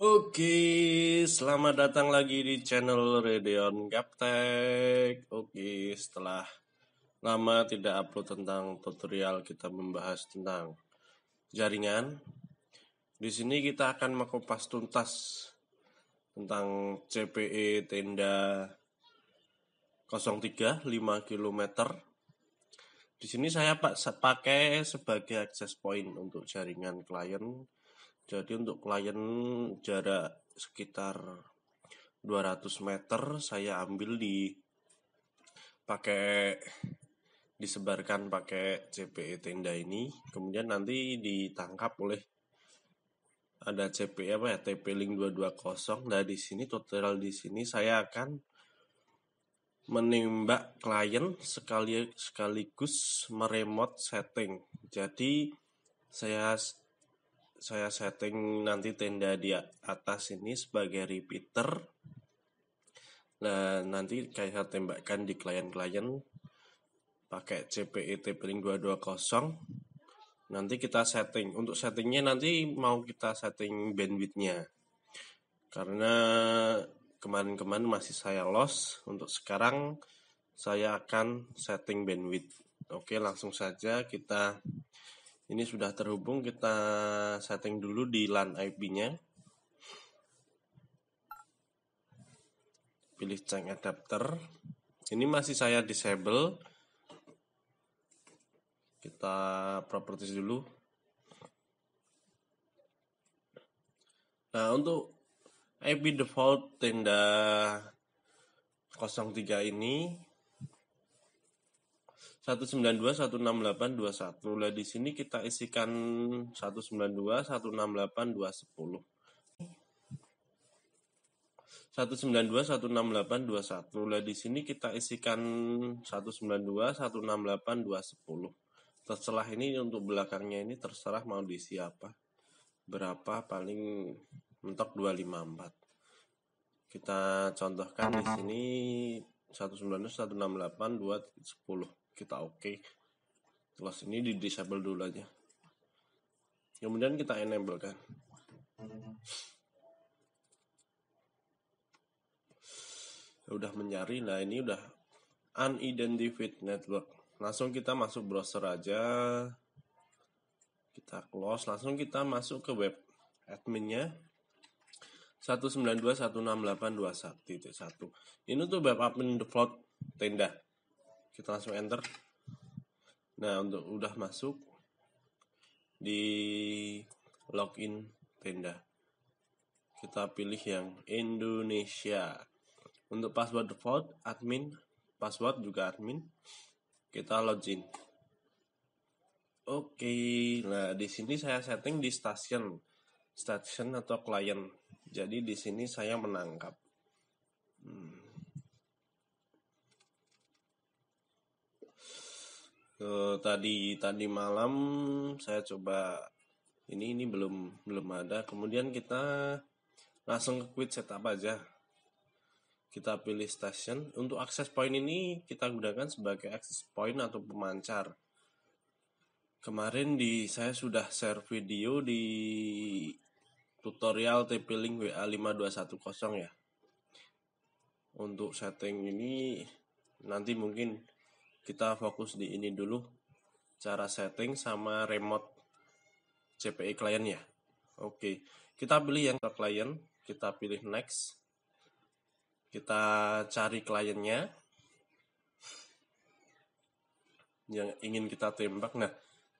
Oke, selamat datang lagi di channel Radeon Gaptek. Oke, setelah lama tidak upload tentang tutorial, kita membahas tentang jaringan. Di sini kita akan mengupas tuntas tentang CPE tenda 03 5 km. Di sini saya pakai sebagai access point untuk jaringan klien jadi untuk klien jarak sekitar 200 meter saya ambil di pakai disebarkan pakai CPE tenda ini kemudian nanti ditangkap oleh ada CPE apa ya TP link 220 nah di sini total di sini saya akan menembak klien sekali sekaligus meremote setting jadi saya saya setting nanti tenda di atas ini sebagai repeater nah nanti kayak tembakkan di klien-klien pakai CPE tapering 220 nanti kita setting untuk settingnya nanti mau kita setting bandwidthnya karena kemarin-kemarin masih saya loss untuk sekarang saya akan setting bandwidth oke langsung saja kita ini sudah terhubung, kita setting dulu di LAN IP-nya. Pilih ceng adapter. Ini masih saya disable. Kita properties dulu. Nah, untuk IP default tenda 03 ini 192 168 21 lah di sini kita isikan 192 168 210 192 168 21 lah di sini kita isikan 192 168 210 terserah ini untuk belakangnya ini terserah mau diisi apa berapa paling mentok 254 kita contohkan di sini 192 168 210 kita oke okay. kelas ini di disable dulu aja kemudian kita enable kan udah mencari nah ini udah unidentified network langsung kita masuk browser aja kita close langsung kita masuk ke web adminnya 192.168.21.1 ini tuh web admin default tenda kita langsung enter nah untuk udah masuk di login tenda kita pilih yang Indonesia untuk password default admin password juga admin kita login oke nah di sini saya setting di station station atau client jadi di sini saya menangkap hmm. Eh, tadi tadi malam saya coba ini ini belum belum ada. Kemudian kita langsung ke quit setup aja. Kita pilih station. Untuk akses point ini kita gunakan sebagai access point atau pemancar. Kemarin di saya sudah share video di tutorial TP-Link WA5210 ya. Untuk setting ini nanti mungkin kita fokus di ini dulu cara setting sama remote CPE kliennya oke kita pilih yang ke klien kita pilih next kita cari kliennya yang ingin kita tembak nah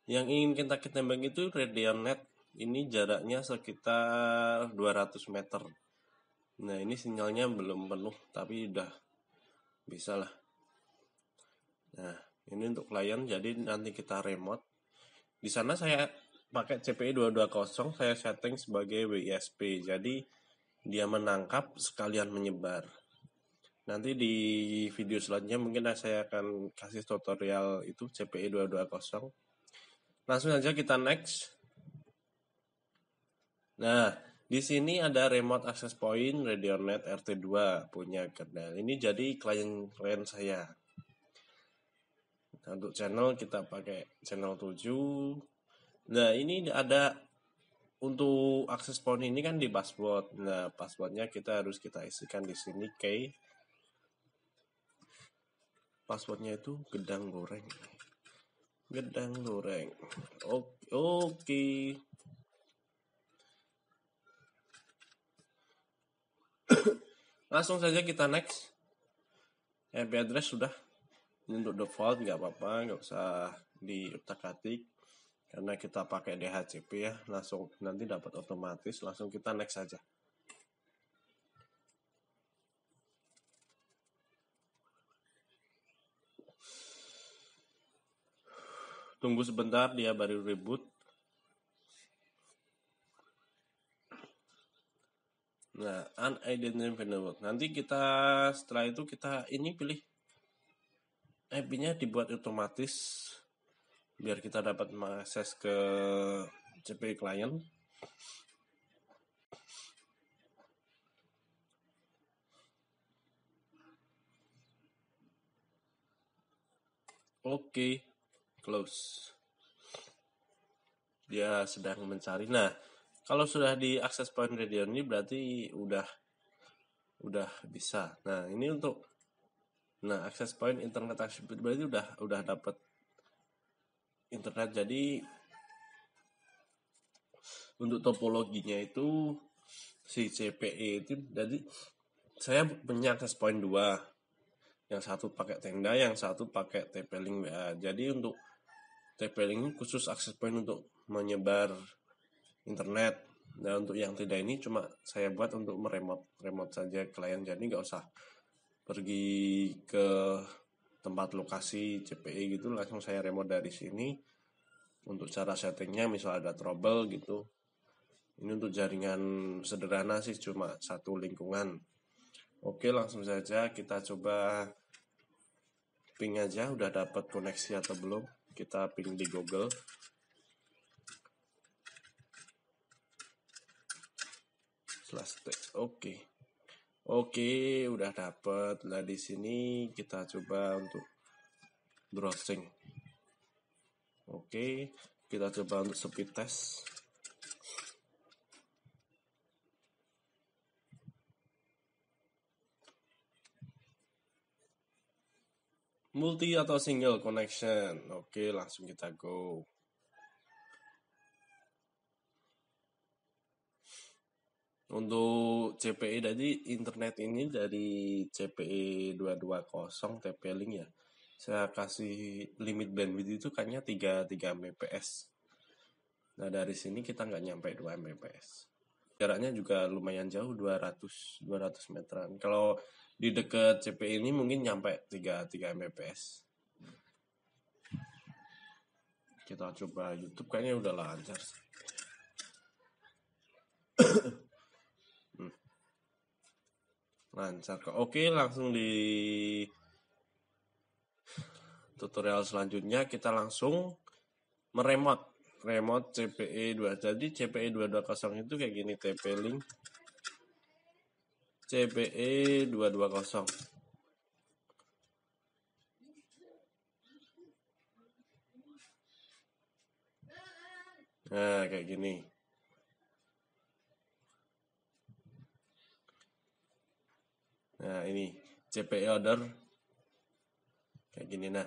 yang ingin kita tembak itu Radionet ini jaraknya sekitar 200 meter nah ini sinyalnya belum penuh tapi udah bisa lah Nah, ini untuk klien jadi nanti kita remote. Di sana saya pakai CPI 220 saya setting sebagai WISP. Jadi dia menangkap sekalian menyebar. Nanti di video selanjutnya mungkin saya akan kasih tutorial itu CPI 220. Langsung aja kita next. Nah, di sini ada remote access point RadioNet RT2 punya kernel. Ini jadi klien klien saya untuk channel kita pakai channel 7 nah ini ada untuk akses phone ini kan di password nah passwordnya kita harus kita isikan di sini Kay, passwordnya itu gedang goreng gedang goreng oke oke langsung saja kita next IP address sudah ini untuk default nggak apa-apa nggak usah utak atik karena kita pakai DHCP ya langsung nanti dapat otomatis langsung kita next saja tunggu sebentar dia baru reboot nah unidentified nanti kita setelah itu kita ini pilih IP-nya dibuat otomatis biar kita dapat mengakses ke CP client. Oke, okay, close. Dia sedang mencari. Nah, kalau sudah di access point radio ini berarti udah udah bisa. Nah, ini untuk Nah, akses point internet accessibility udah udah dapat internet. Jadi untuk topologinya itu si CPE itu jadi saya punya akses point dua yang satu pakai tenda yang satu pakai TP-Link WA jadi untuk TP-Link khusus akses point untuk menyebar internet dan untuk yang tidak ini cuma saya buat untuk meremot remote saja klien jadi nggak usah pergi ke tempat lokasi CPE gitu langsung saya remote dari sini untuk cara settingnya misal ada trouble gitu ini untuk jaringan sederhana sih cuma satu lingkungan oke langsung saja kita coba ping aja udah dapat koneksi atau belum kita ping di Google slash oke Oke, udah dapet. Nah, di sini kita coba untuk browsing. Oke, kita coba untuk speed test. Multi atau single connection. Oke, langsung kita go. Untuk CPE tadi internet ini dari CPE 220 TP link ya. Saya kasih limit bandwidth itu kayaknya 3 3 Mbps. Nah, dari sini kita nggak nyampe 2 Mbps. Jaraknya juga lumayan jauh 200 200 meteran. Kalau di dekat CPE ini mungkin nyampe 3 3 Mbps. Kita coba YouTube kayaknya udah lancar sih. lancar kok oke langsung di tutorial selanjutnya kita langsung meremot remote CPE 2 jadi CPE 220 itu kayak gini TP link CPE 220 nah kayak gini Nah, ini CPE order kayak gini nah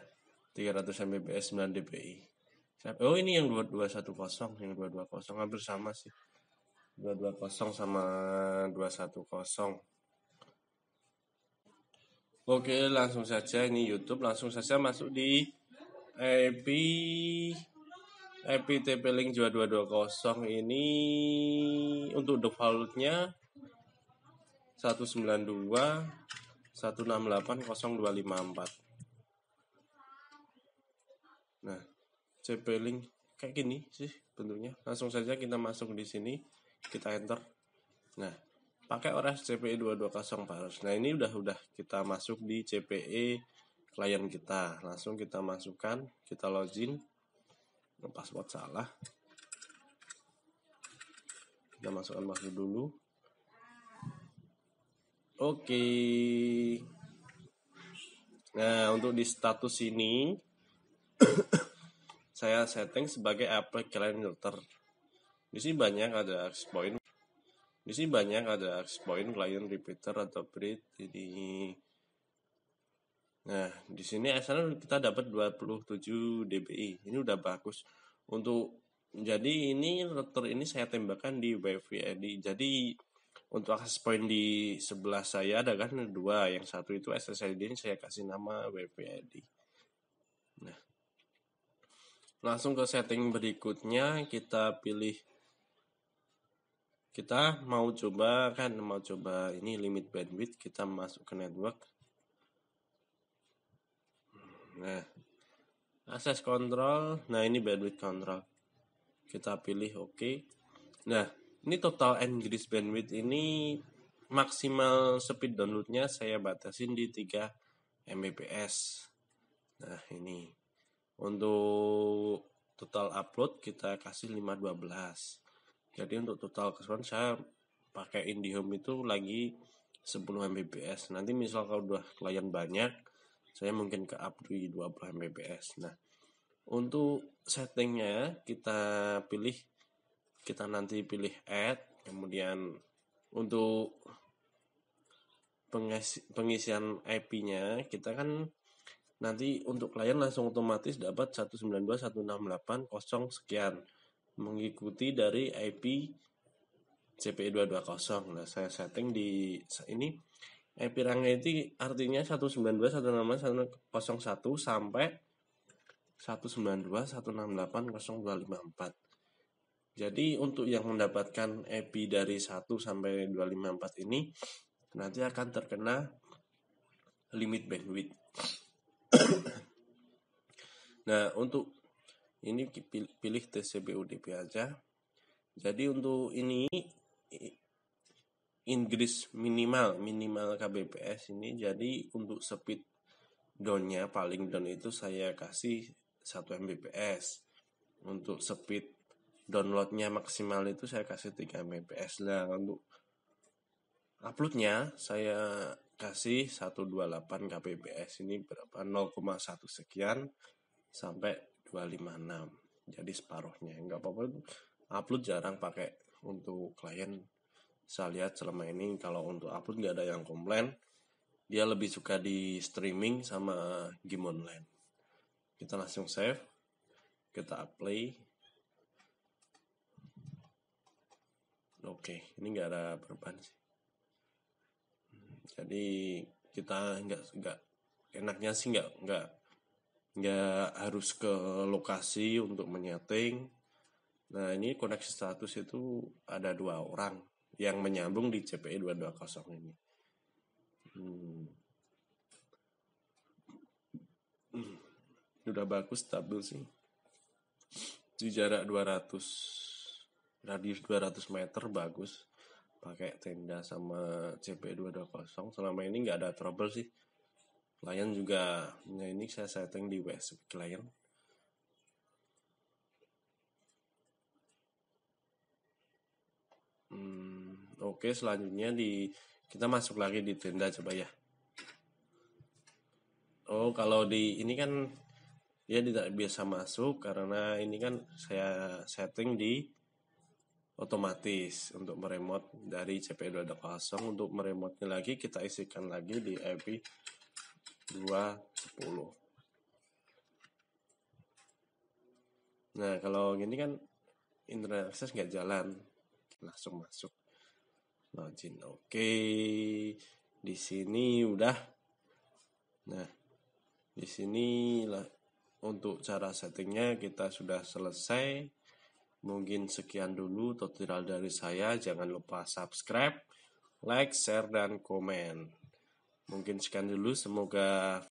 300 Mbps 9 dpi. Oh, ini yang 2210 yang 220 hampir sama sih. 220 sama 210. Oke, langsung saja ini YouTube langsung saja masuk di IP IP TP Link 2220 ini untuk defaultnya 192 168 0254 nah CP link kayak gini sih bentuknya langsung saja kita masuk di sini kita enter nah pakai ORS CPE 220 Paros. nah ini udah udah kita masuk di CPE klien kita langsung kita masukkan kita login password salah kita masukkan password dulu Oke. Okay. Nah, untuk di status ini saya setting sebagai apply calendar. Di sini banyak ada X point. Di sini banyak ada X point, client repeater atau breed. Jadi Nah, di sini asalnya kita dapat 27 dBi. Ini udah bagus. Untuk jadi ini router ini saya tembakan di WiFi ID. Jadi untuk akses point di sebelah saya ada kan dua yang satu itu SSID ini saya kasih nama WPID nah langsung ke setting berikutnya kita pilih kita mau coba kan mau coba ini limit bandwidth kita masuk ke network nah akses kontrol nah ini bandwidth control kita pilih oke okay. nah ini total Inggris bandwidth ini maksimal speed downloadnya saya batasin di 3 Mbps. Nah ini untuk total upload kita kasih 512. Jadi untuk total keseluruhan saya pakai IndiHome itu lagi 10 Mbps. Nanti misal kalau udah klien banyak, saya mungkin ke up di 20 Mbps. Nah, untuk settingnya kita pilih kita nanti pilih add kemudian untuk pengisian IP-nya kita kan nanti untuk klien langsung otomatis dapat 192.168.0 sekian mengikuti dari IP CPE220 nah saya setting di ini IP range itu artinya 192.168.001 sampai 192.168.0254 jadi untuk yang mendapatkan EPI dari 1 sampai 254 ini nanti akan terkena limit bandwidth. nah, untuk ini pilih TCP UDP aja. Jadi untuk ini Inggris minimal minimal kbps ini jadi untuk speed down-nya paling down itu saya kasih 1 mbps untuk speed downloadnya maksimal itu saya kasih 3 Mbps lah untuk uploadnya saya kasih 128 kbps ini berapa 0,1 sekian sampai 256 jadi separuhnya nggak apa-apa upload jarang pakai untuk klien saya lihat selama ini kalau untuk upload nggak ada yang komplain dia lebih suka di streaming sama game online kita langsung save kita apply Oke, ini nggak ada perubahan sih. Jadi kita nggak nggak enaknya sih nggak nggak nggak harus ke lokasi untuk menyeting. Nah ini koneksi status itu ada dua orang yang menyambung di CPE 220 ini. Hmm. Udah bagus stabil sih. Di jarak 200 radius 200 meter bagus pakai tenda sama CP220 selama ini nggak ada trouble sih klien juga nah ini saya setting di WSP klien hmm, oke okay, selanjutnya di kita masuk lagi di tenda coba ya oh kalau di ini kan dia tidak biasa masuk karena ini kan saya setting di otomatis untuk meremot dari cp kosong untuk meremotnya lagi kita isikan lagi di IP 210 nah kalau gini kan internet access nggak jalan langsung masuk login oke okay. di sini udah nah di sini untuk cara settingnya kita sudah selesai Mungkin sekian dulu tutorial dari saya. Jangan lupa subscribe, like, share, dan komen. Mungkin sekian dulu. Semoga